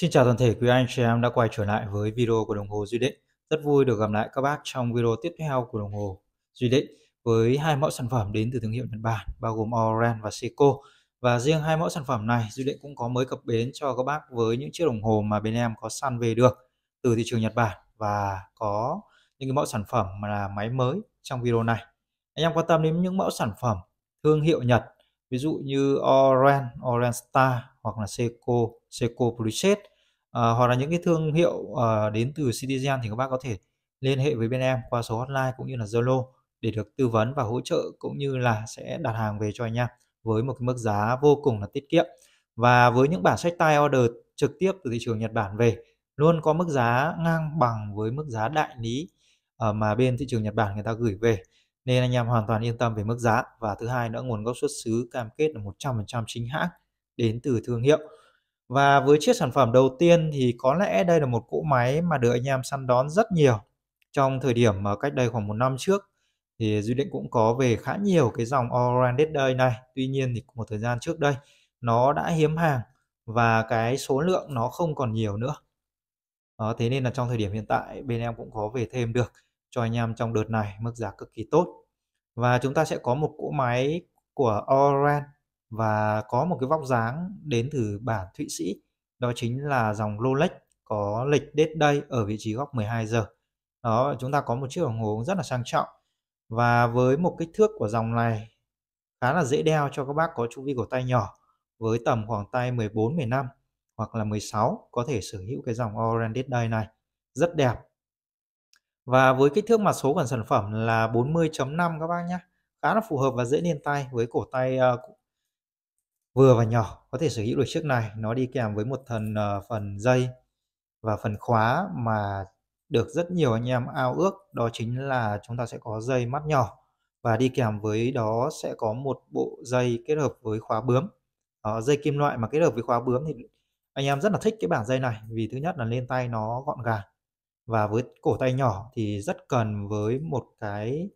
Xin chào toàn thể quý anh chị em đã quay trở lại với video của đồng hồ Duy Định. Rất vui được gặp lại các bác trong video tiếp theo của đồng hồ Duy Định với hai mẫu sản phẩm đến từ thương hiệu Nhật Bản bao gồm Oren và Seiko. Và riêng hai mẫu sản phẩm này Duy Định cũng có mới cập bến cho các bác với những chiếc đồng hồ mà bên em có săn về được từ thị trường Nhật Bản và có những cái mẫu sản phẩm mà là máy mới trong video này. Anh em quan tâm đến những mẫu sản phẩm thương hiệu Nhật ví dụ như Orange, Orange Star hoặc là Seco, Seco Preset à, ờ, hoặc là những cái thương hiệu à, đến từ Citizen thì các bác có thể liên hệ với bên em qua số hotline cũng như là Zalo để được tư vấn và hỗ trợ cũng như là sẽ đặt hàng về cho anh em với một cái mức giá vô cùng là tiết kiệm và với những bản sách tay order trực tiếp từ thị trường Nhật Bản về luôn có mức giá ngang bằng với mức giá đại lý ờ, mà bên thị trường Nhật Bản người ta gửi về nên anh em hoàn toàn yên tâm về mức giá và thứ hai nữa nguồn gốc xuất xứ cam kết là 100% chính hãng đến từ thương hiệu và với chiếc sản phẩm đầu tiên thì có lẽ đây là một cỗ máy mà được anh em săn đón rất nhiều trong thời điểm mà cách đây khoảng một năm trước thì Duy Định cũng có về khá nhiều cái dòng Orange đây này tuy nhiên thì một thời gian trước đây nó đã hiếm hàng và cái số lượng nó không còn nhiều nữa đó, ờ, thế nên là trong thời điểm hiện tại bên em cũng có về thêm được cho anh em trong đợt này mức giá cực kỳ tốt và chúng ta sẽ có một cỗ máy của Oran và có một cái vóc dáng đến từ bản Thụy Sĩ đó chính là dòng Rolex có lịch date day ở vị trí góc 12 giờ đó chúng ta có một chiếc đồng hồ rất là sang trọng và với một kích thước của dòng này khá là dễ đeo cho các bác có chu vi cổ tay nhỏ với tầm khoảng tay 14, 15 hoặc là 16 có thể sở hữu cái dòng Orange Date Day này rất đẹp và với kích thước mặt số của sản phẩm là 40.5 các bác nhé. Khá là phù hợp và dễ lên tay với cổ tay uh, vừa và nhỏ. Có thể sở hữu được chiếc này. Nó đi kèm với một thần uh, phần dây và phần khóa mà được rất nhiều anh em ao ước. Đó chính là chúng ta sẽ có dây mắt nhỏ. Và đi kèm với đó sẽ có một bộ dây kết hợp với khóa bướm. Uh, dây kim loại mà kết hợp với khóa bướm thì anh em rất là thích cái bảng dây này. Vì thứ nhất là lên tay nó gọn gàng và với cổ tay nhỏ thì rất cần với một cái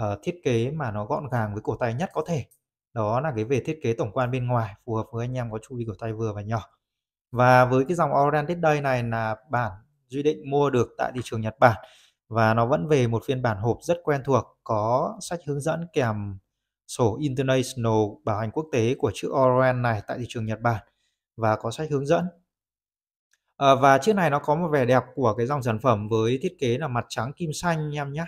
uh, thiết kế mà nó gọn gàng với cổ tay nhất có thể đó là cái về thiết kế tổng quan bên ngoài phù hợp với anh em có chu vi cổ tay vừa và nhỏ và với cái dòng Oran đây này là bản Duy Định mua được tại thị trường Nhật Bản và nó vẫn về một phiên bản hộp rất quen thuộc có sách hướng dẫn kèm sổ International bảo hành quốc tế của chữ Oran này tại thị trường Nhật Bản và có sách hướng dẫn à, và chiếc này nó có một vẻ đẹp của cái dòng sản phẩm với thiết kế là mặt trắng kim xanh anh em nhé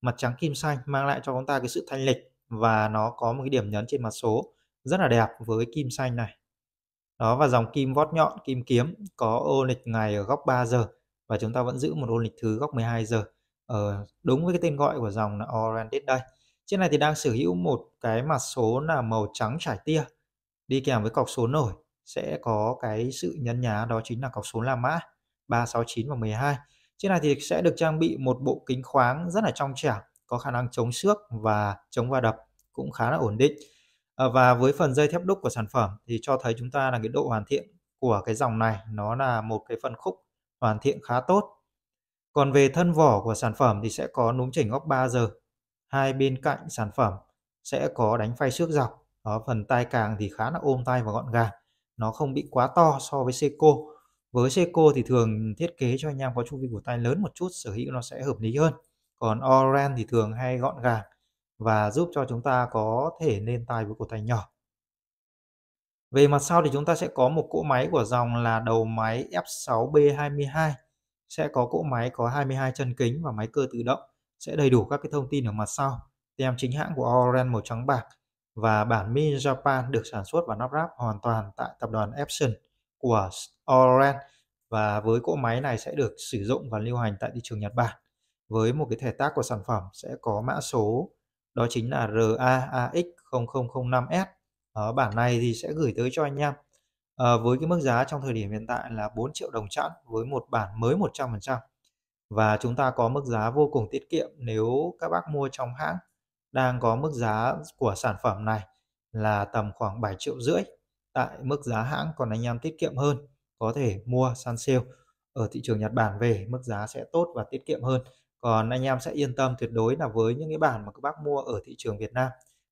mặt trắng kim xanh mang lại cho chúng ta cái sự thanh lịch và nó có một cái điểm nhấn trên mặt số rất là đẹp với kim xanh này đó và dòng kim vót nhọn kim kiếm có ô lịch ngày ở góc 3 giờ và chúng ta vẫn giữ một ô lịch thứ góc 12 giờ ở ờ, đúng với cái tên gọi của dòng là Oriented đây chiếc này thì đang sở hữu một cái mặt số là màu trắng trải tia đi kèm với cọc số nổi sẽ có cái sự nhấn nhá đó chính là cọc số la mã 369 và 12. Trên này thì sẽ được trang bị một bộ kính khoáng rất là trong trẻo, có khả năng chống xước và chống va đập cũng khá là ổn định. Ờ, và với phần dây thép đúc của sản phẩm thì cho thấy chúng ta là cái độ hoàn thiện của cái dòng này nó là một cái phần khúc hoàn thiện khá tốt. Còn về thân vỏ của sản phẩm thì sẽ có núm chỉnh góc 3 giờ. Hai bên cạnh sản phẩm sẽ có đánh phay xước dọc. Đó, phần tai càng thì khá là ôm tay và gọn gàng nó không bị quá to so với Seiko với Seiko thì thường thiết kế cho anh em có chu vi cổ tay lớn một chút sở hữu nó sẽ hợp lý hơn còn Oran thì thường hay gọn gàng và giúp cho chúng ta có thể nên tay với cổ tay nhỏ về mặt sau thì chúng ta sẽ có một cỗ máy của dòng là đầu máy F6B22 sẽ có cỗ máy có 22 chân kính và máy cơ tự động sẽ đầy đủ các cái thông tin ở mặt sau tem chính hãng của Oran màu trắng bạc và bản Mi Japan được sản xuất và lắp ráp hoàn toàn tại tập đoàn Epson của Oren và với cỗ máy này sẽ được sử dụng và lưu hành tại thị trường Nhật Bản. Với một cái thẻ tác của sản phẩm sẽ có mã số đó chính là RAAX0005S. Ở bản này thì sẽ gửi tới cho anh em à, với cái mức giá trong thời điểm hiện tại là 4 triệu đồng chẵn với một bản mới 100% và chúng ta có mức giá vô cùng tiết kiệm nếu các bác mua trong hãng đang có mức giá của sản phẩm này là tầm khoảng 7 triệu rưỡi tại mức giá hãng còn anh em tiết kiệm hơn có thể mua săn sale ở thị trường Nhật Bản về mức giá sẽ tốt và tiết kiệm hơn còn anh em sẽ yên tâm tuyệt đối là với những cái bản mà các bác mua ở thị trường Việt Nam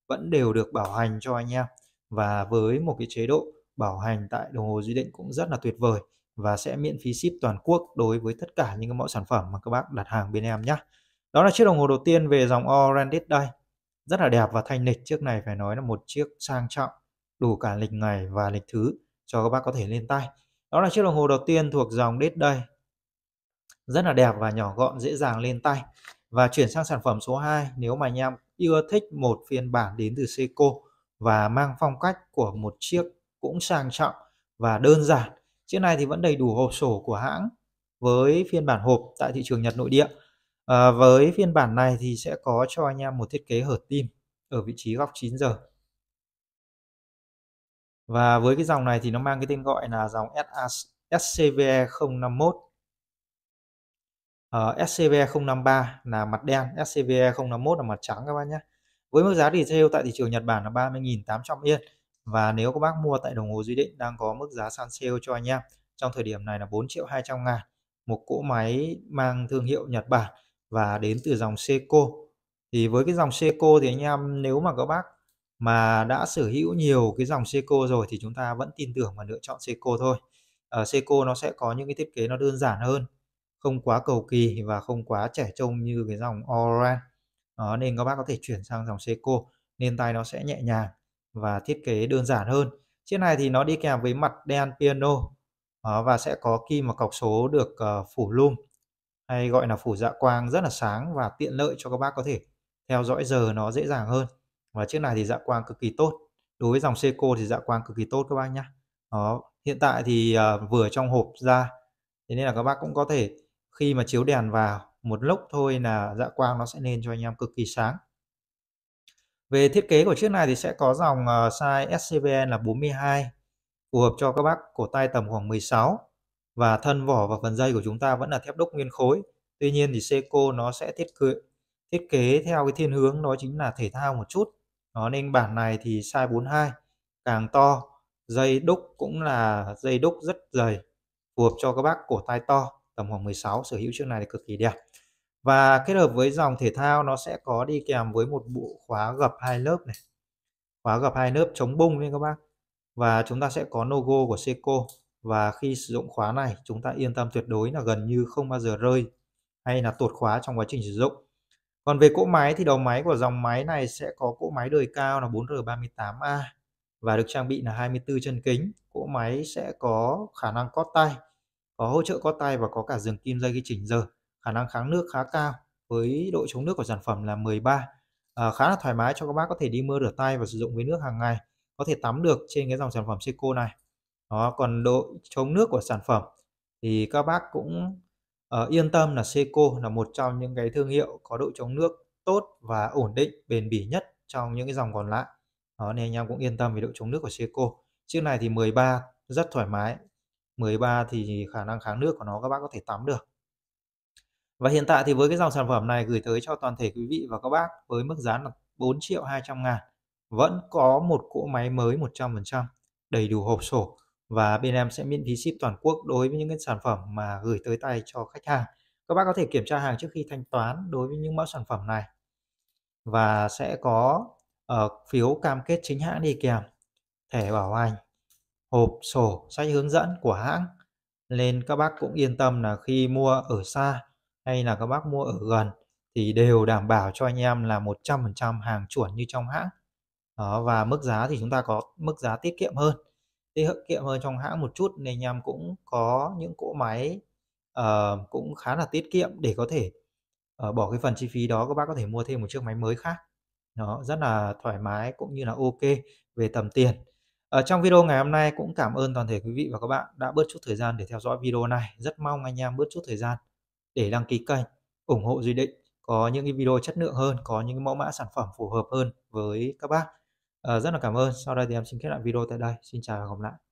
vẫn đều được bảo hành cho anh em và với một cái chế độ bảo hành tại đồng hồ Duy Định cũng rất là tuyệt vời và sẽ miễn phí ship toàn quốc đối với tất cả những cái mẫu sản phẩm mà các bác đặt hàng bên em nhé. Đó là chiếc đồng hồ đầu tiên về dòng Orange đây rất là đẹp và thanh lịch chiếc này phải nói là một chiếc sang trọng đủ cả lịch ngày và lịch thứ cho các bác có thể lên tay đó là chiếc đồng hồ đầu tiên thuộc dòng đết đây rất là đẹp và nhỏ gọn dễ dàng lên tay và chuyển sang sản phẩm số 2 nếu mà anh em ưa thích một phiên bản đến từ Seiko và mang phong cách của một chiếc cũng sang trọng và đơn giản chiếc này thì vẫn đầy đủ hộp sổ của hãng với phiên bản hộp tại thị trường Nhật nội địa à, với phiên bản này thì sẽ có cho anh em một thiết kế hở tim ở vị trí góc 9 giờ và với cái dòng này thì nó mang cái tên gọi là dòng SCVE 051 uh, SCVE 053 là mặt đen SCVE 051 là mặt trắng các bác nhé với mức giá thì sale tại thị trường Nhật Bản là 30.800 yên và nếu các bác mua tại đồng hồ Duy Định đang có mức giá sàn sale cho anh em trong thời điểm này là 4 triệu 200 ngàn một cỗ máy mang thương hiệu Nhật Bản và đến từ dòng Seiko thì với cái dòng Seiko thì anh em nếu mà các bác mà đã sở hữu nhiều cái dòng Seiko rồi thì chúng ta vẫn tin tưởng và lựa chọn Seiko thôi ở ờ, Seiko nó sẽ có những cái thiết kế nó đơn giản hơn không quá cầu kỳ và không quá trẻ trông như cái dòng Oran đó, nên các bác có thể chuyển sang dòng Seiko nên tay nó sẽ nhẹ nhàng và thiết kế đơn giản hơn chiếc này thì nó đi kèm với mặt đen piano đó, ờ, và sẽ có kim và cọc số được uh, phủ lung hay gọi là phủ dạ quang rất là sáng và tiện lợi cho các bác có thể theo dõi giờ nó dễ dàng hơn và chiếc này thì dạ quang cực kỳ tốt đối với dòng Seiko thì dạ quang cực kỳ tốt các bác nhé đó hiện tại thì uh, vừa trong hộp ra thế nên là các bác cũng có thể khi mà chiếu đèn vào một lúc thôi là dạ quang nó sẽ lên cho anh em cực kỳ sáng về thiết kế của chiếc này thì sẽ có dòng à, size SCVN là 42 phù hợp cho các bác cổ tay tầm khoảng 16 và thân vỏ và phần dây của chúng ta vẫn là thép đúc nguyên khối tuy nhiên thì Seiko nó sẽ thiết kế thiết kế theo cái thiên hướng đó chính là thể thao một chút nó nên bản này thì size 42 càng to dây đúc cũng là dây đúc rất dày phù hợp cho các bác cổ tay to tầm khoảng 16 sở hữu chiếc này thì cực kỳ đẹp và kết hợp với dòng thể thao nó sẽ có đi kèm với một bộ khóa gập hai lớp này khóa gập hai lớp chống bung đấy các bác và chúng ta sẽ có logo của Seiko và khi sử dụng khóa này chúng ta yên tâm tuyệt đối là gần như không bao giờ rơi hay là tuột khóa trong quá trình sử dụng. Còn về cỗ máy thì đầu máy của dòng máy này sẽ có cỗ máy đời cao là 4R38A và được trang bị là 24 chân kính. Cỗ máy sẽ có khả năng cót tay, có hỗ trợ cót tay và có cả giường kim dây ghi chỉnh giờ. Khả năng kháng nước khá cao với độ chống nước của sản phẩm là 13. À, khá là thoải mái cho các bác có thể đi mưa rửa tay và sử dụng với nước hàng ngày. Có thể tắm được trên cái dòng sản phẩm Seiko này đó còn độ chống nước của sản phẩm thì các bác cũng uh, yên tâm là Seco là một trong những cái thương hiệu có độ chống nước tốt và ổn định bền bỉ nhất trong những cái dòng còn lại đó nên anh em cũng yên tâm về độ chống nước của Seco chiếc này thì 13 rất thoải mái 13 thì khả năng kháng nước của nó các bác có thể tắm được và hiện tại thì với cái dòng sản phẩm này gửi tới cho toàn thể quý vị và các bác với mức giá là 4 triệu 200 ngàn vẫn có một cỗ máy mới 100% đầy đủ hộp sổ và bên em sẽ miễn phí ship toàn quốc đối với những cái sản phẩm mà gửi tới tay cho khách hàng. Các bác có thể kiểm tra hàng trước khi thanh toán đối với những mẫu sản phẩm này và sẽ có uh, phiếu cam kết chính hãng đi kèm, thẻ bảo hành, hộp sổ, sách hướng dẫn của hãng nên các bác cũng yên tâm là khi mua ở xa hay là các bác mua ở gần thì đều đảm bảo cho anh em là 100% hàng chuẩn như trong hãng. Đó, và mức giá thì chúng ta có mức giá tiết kiệm hơn tiết kiệm hơn trong hãng một chút nên nhằm cũng có những cỗ máy uh, cũng khá là tiết kiệm để có thể uh, bỏ cái phần chi phí đó các bác có thể mua thêm một chiếc máy mới khác nó rất là thoải mái cũng như là ok về tầm tiền ở ờ, trong video ngày hôm nay cũng cảm ơn toàn thể quý vị và các bạn đã bớt chút thời gian để theo dõi video này rất mong anh em bớt chút thời gian để đăng ký kênh ủng hộ duy định có những cái video chất lượng hơn có những cái mẫu mã sản phẩm phù hợp hơn với các bác Ờ, rất là cảm ơn sau đây thì em xin kết lại video tại đây xin chào và gặp lại